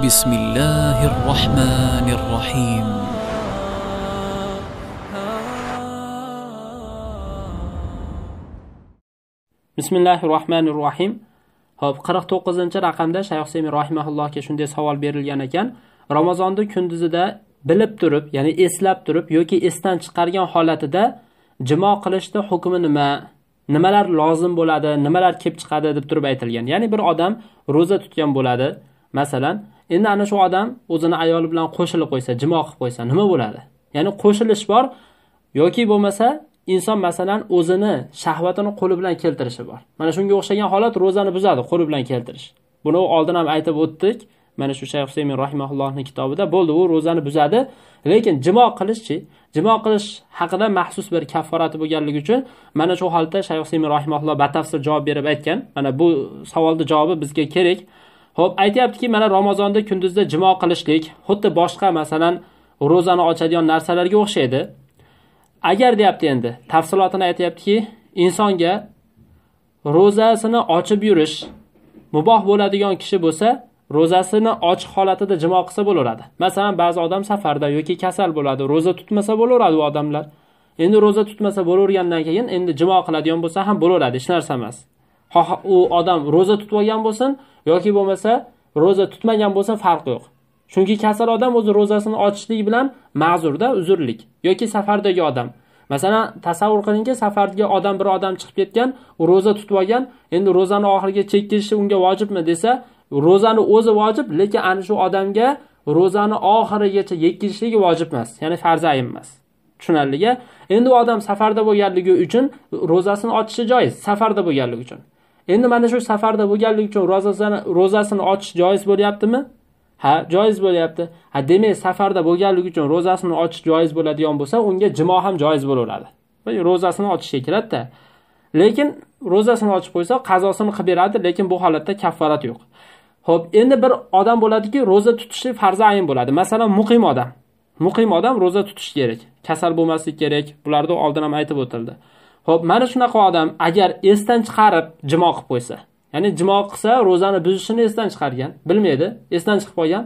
بسم الله الرحمن الرحيم بسم الله الرحمن الرحيم ho'p qirq to'qqizinchi raqamda shayx semiy rahimaullohga shunday savol berilgan ekan ramazonni kunduzida bilib turib ya'ni eslab turib yoki esdan chiqargan holatida jimo qilishni hukmi nima nimalar lozim bo'ladi nimalar kelib chiqadi deb turib aytilgan ya'ni bir odam ro'za tutgan bo'ladi masalan endi ana shu odam o'zini ayoli bilan qo'shilib qo'ysa jimo qilib qo'ysa nima bo'ladi ya'ni qo'shilish bor yoki bo'lmasa inson masalan o'zini shahvatini qo'li bilan keltirishi bor mana shunga o'xshagan holat ro'zani buzadi qo'li bilan keltirish buni oldin ham aytib o'tdik mana shu shayx husaymin rahimaullohni kitobida bo'ldi u ro'zani buzadi lekin jimo qilishchi jimo qilish haqida maxsus bir kafforati bo'lganligi uchun mana shu holatda shayx husaymin rahimaulloh batafsil javob berib aytgan mana bu savolni javobi bizga kerak ho'p aytyaptiki mana ramazonda kunduzda jimo qilishlik xuddi boshqa masalan ro'zani ochadigan narsalarga o'xshaydi agar deyapti endi tafsilotini aytyaptiki insonga ro'zasini ochib yurish muboh bo'ladigan kishi bo'lsa ro'zasini ochiq holatida jimo qilsa bo'laveradi masalan ba'zi odam safarda yoki kasal bo'ladi ro'za tutmasa bo'laveradi u odamlar endi ro'za tutmasa bo'lavergandan keyin endi jimo qiladigan bo'lsa ham bo'laveradi hech narsa emas u odam ro'za tutib olgan bo'lsin yoki bo'lmasa ro'za tutmagan bo'lsa farqi yo'q chunki kasal odam o'zi ro'zasini ochishlik bilan ma'zurda uzrlik yoki safardagi odam masalan tasavvur qilingki safarga odam bir odam chiqib ketgan u ro'za tutib olgan endi ro'zani oxiriga chekkizishi unga vojibmi desa ro'zani o'zi vojib lekin ana shu odamga ro'zani oxirigacha yekkizishligi vojib emas ya'ni farzi ayn emas tushunarliga endi u odam safarda bo'lganligi uchun ro'zasini ochishi joiz safarda bo'lganligi uchun endi mana shu safarda bo'lganligi uchun rozasini ro'zasini ochish joiz bo'lyaptimi ha joiz bo'lyapti ha demak safarda bo'lganligi uchun ro'zasini ochish joiz bo'ladigan bo'lsa unga jimo ham joiz bo'laveradi ro'zasini ochishga kiradida lekin ro'zasini ochib qo'ysa qazosini qilib beradi lekin bu holatda kafforat yo'q ho'p endi bir odam bo'ladiki ro'za tutishi farzi ayn bo'ladi masalan muqim odam muqim odam ro'za tutishi kerak kasal bo'lmaslik kerak bularni oldin ham aytib o'tildi ho'p mana shunaqa odam agar esdan chiqarib jimo qilib qo'ysa, ya'ni jimo qilsa, ro'zani buzishini esdan chiqargan, bilmaydi, esdan chiqib qolgan,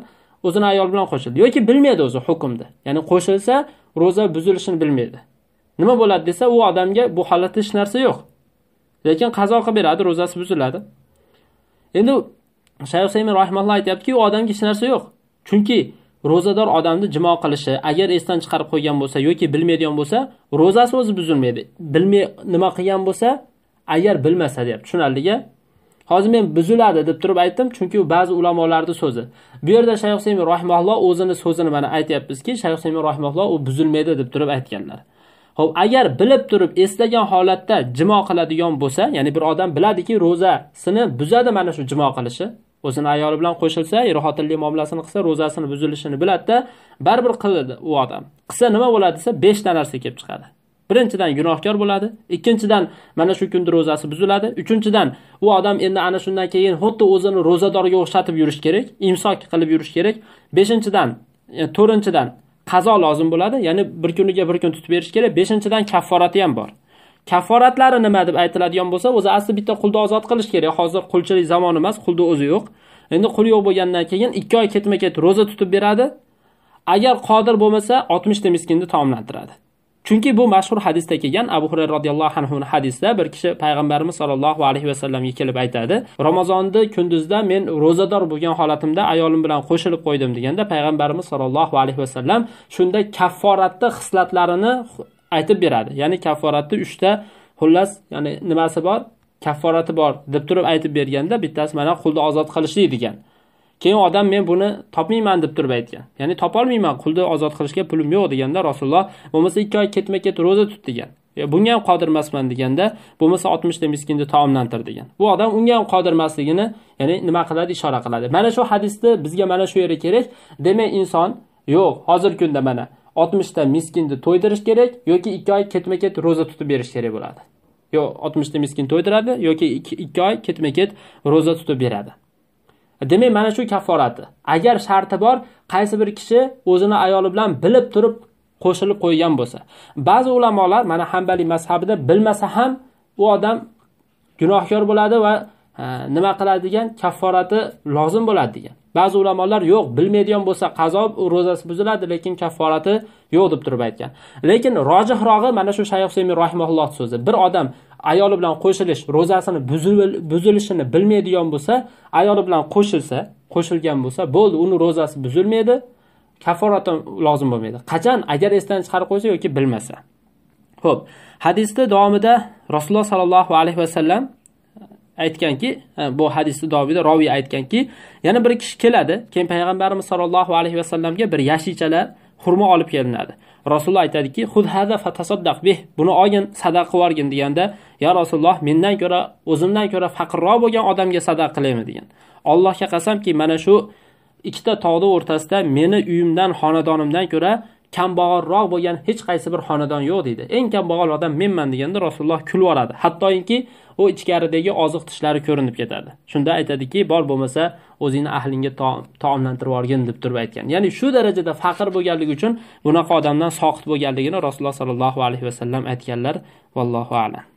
o'zini ayoli bilan qo'shildi yoki bilmaydi o'zi hukmni. Ya'ni qo'shilsa, ro'za buzilishini bilmaydi. Nima bo'ladi desa, u odamga bu holatda hech narsa yo'q. Lekin qazo qilib beradi, ro'zasi buziladi. Endi Shayx Sayyid rahimahulloh aytayaptiki, u odamga hech narsa yo'q. Chunki ro'zador odamni jimo qilishi agar esdan chiqarib qo'ygan bo'lsa yoki bilmaydigan bo'lsa ro'zasi o'zi buzilmaydi bilmay nima qilgan bo'lsa agar bilmasa deyapti tushunarlia hozir men buziladi deb turib aytdim chunki u ba'zi ulamolarni so'zi bu yerda shayx husayn rahmaulloh o'zini so'zini mana aytyapmizki shayx husayn rahmaulloh u buzilmaydi deb turib aytganlar ho'p agar bilib turib eslagan holatda jimo qiladigan bo'lsa ya'ni bir odam biladiki ro'zasini buzadi mana shu jimo qilishi o'zini ayoli bilan qo'shilsa er xotinlik muomalasini qilsa ro'zasini buzilishini biladida baribir qiladi u odam qilsa nima bo'ladi desa beshta narsa kelib chiqadi birinchidan gunohkor bo'ladi ikkinchidan mana shu kunni ro'zasi buziladi uchinchidan u odam endi ana shundan keyin xuddi o'zini ro'zadorga o'xshatib yurish kerak imsok qilib yurish kerak beshinchidan e, to'rtinchidan qazo lozim bo'ladi ya'ni bir kuniga bir kun tutib berish kerak beshinchidan kafforati ham bor kafforatlari nima deb aytiladigan bo'lsa o'zi asli bitta qulni ozod qilish kerak hozir qulchilik zamoni emas qulni o'zi yo'q endi qul yo'q bo'lgandan keyin ikki oy ketma ket ro'za tutib beradi agar qodir bo'lmasa oltmishta miskinni taomlantiradi chunki bu mashhur hadisda kelgan abu hurayra roziyallohu anhuni hadisida bir kishi payg'ambarimiz sollallohu alayhi vasallamga kelib aytadi ramazonni kunduzda men ro'zador bo'lgan holatimda ayolim bilan qo'shilib qo'ydim deganda payg'ambarimiz sollallohu alayhi vasallam shunda kafforatni xislatlarini aytib beradi ya'ni kafforatni uchta xullas ya'ni nimasi bor kafforati bor deb turib aytib berganda bittasi mana qulni ozod qilishlik degan keyin odam men buni topmayman deb turib aytgan ya'ni topolmayman qulni ozod qilishga pulim yo'q deganda rasululloh bo'lmasa ikki oy ketma ket ro'za tut degan e, bunga ham qodir emasman deganda bo'lmasa oltmishta miskinni taomlantir degan bu odam unga ham qodir emasligini ya'ni nima qiladi ishora qiladi mana shu hadisni bizga mana shu yeri kerak demak inson yo'q hozirgi kunda mana oltmishta miskinni to'ydirish kerak yoki ikki oy ketma ket ro'za tutib berish kerak bo'ladi yo oltmishta miskin to'ydiradi yoki ikki oy ketma ket ro'za tutib beradi demak mana shu kafforati agar sharti bor qaysi bir kishi o'zini ayoli bilan bilib turib qo'shilib qo'ygan bo'lsa ba'zi ulamolar mana hambaliy mazhabida bilmasa ham u odam gunohkor bo'ladi va nima qiladigan kafforati lozim bo'ladi degan ba'zi ulamolar yo'q bilmaydigan bo'lsa qazo ro'zasi buziladi lekin kafforati yo'q deb turib aytgan lekin rojihrog'i mana shu shayx semiy rahimaulloh so'zi bir odam ayoli bilan qo'shilish ro'zasini buzilishini bilmaydigan bo'lsa ayoli bilan qo'shilsa qo'shilgan bo'lsa bo'ldi uni ro'zasi buzilmaydi kafforat lozim bo'lmaydi qachon agar esdan chiqarib qo'ysa yoki bilmasa ho'p hadisda davomida rasululloh sollallohu alayhi vasallam aytganki bu hadisni davomida roviy aytganki yana bir kishi keladi keyin payg'ambarimiz sollallohu alayhi vasallamga bir yashichalar xurmo olib kelinadi rasululloh aytadiki bih buni olgin sadaqa yuborgin deganda ya rasululloh mendan ko'ra o'zimdan ko'ra faqirroq bo'lgan odamga sadaqa qilaymi degan allohga qasamki mana shu ikkita tog'ni o'rtasida meni uyimdan xonadonimdan ko'ra kambag'alroq bo'lgan hech qaysi bir xonadon yo'q deydi eng kambag'al odam menman deganda rasululloh kulib yuboradi hattoki u ichkaridagi oziq tishlari ko'rinib ketadi shunda aytadiki bor bo'lmasa o'zingni ahlingga taomlantirib yuborgin deb turib aytgan ya'ni shu darajada faqir bo'lganligi uchun bunaqa odamdan soqit bo'lganligini rasululloh sollallohu alayhi vasallam aytganlar vallohu alam